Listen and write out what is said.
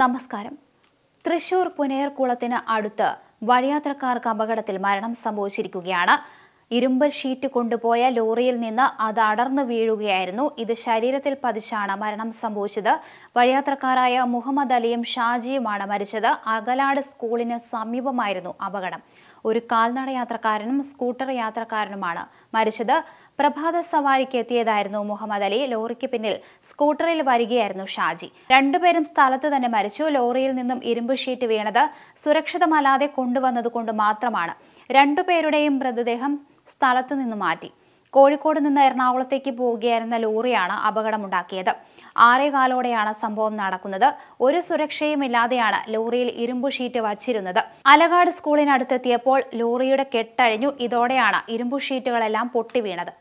നമസ്കാരം തൃശൂർ പുനേർകുളത്തിന് അടുത്ത് വഴിയാത്രക്കാർക്ക് അപകടത്തിൽ മരണം സംഭവിച്ചിരിക്കുകയാണ് ഇരുമ്പ് ഷീറ്റ് കൊണ്ടുപോയ ലോറിയിൽ നിന്ന് അത് അടർന്നു വീഴുകയായിരുന്നു ഇത് ശരീരത്തിൽ പതിച്ചാണ് മരണം സംഭവിച്ചത് വഴിയാത്രക്കാരായ മുഹമ്മദ് അലിയും ഷാജിയുമാണ് മരിച്ചത് അകലാട് സ്കൂളിന് സമീപമായിരുന്നു അപകടം ഒരു കാൽനട യാത്രക്കാരനും സ്കൂട്ടർ യാത്രക്കാരനുമാണ് മരിച്ചത് പ്രഭാത സവാരിക്ക് എത്തിയതായിരുന്നു മുഹമ്മദ് അലി ലോറിക്ക് പിന്നിൽ സ്കൂട്ടറിൽ വരികയായിരുന്നു ഷാജി രണ്ടുപേരും സ്ഥലത്ത് തന്നെ മരിച്ചു ലോറിയിൽ നിന്നും ഇരുമ്പ് ഷീറ്റ് വീണത് സുരക്ഷിതമല്ലാതെ കൊണ്ടുവന്നതുകൊണ്ട് മാത്രമാണ് രണ്ടുപേരുടെയും മൃതദേഹം സ്ഥലത്ത് നിന്ന് മാറ്റി കോഴിക്കോട് നിന്ന് എറണാകുളത്തേക്ക് പോവുകയായിരുന്ന ലോറിയാണ് അപകടമുണ്ടാക്കിയത് ആറേകാലോടെയാണ് സംഭവം നടക്കുന്നത് ഒരു സുരക്ഷയും ഇല്ലാതെയാണ് ലോറിയിൽ ഇരുമ്പ് ഷീറ്റ് വച്ചിരുന്നത് അലകാട് സ്കൂളിനടുത്തെത്തിയപ്പോൾ ലോറിയുടെ കെട്ടഴിഞ്ഞു ഇതോടെയാണ് ഇരുമ്പ് ഷീറ്റുകളെല്ലാം പൊട്ടി വീണത്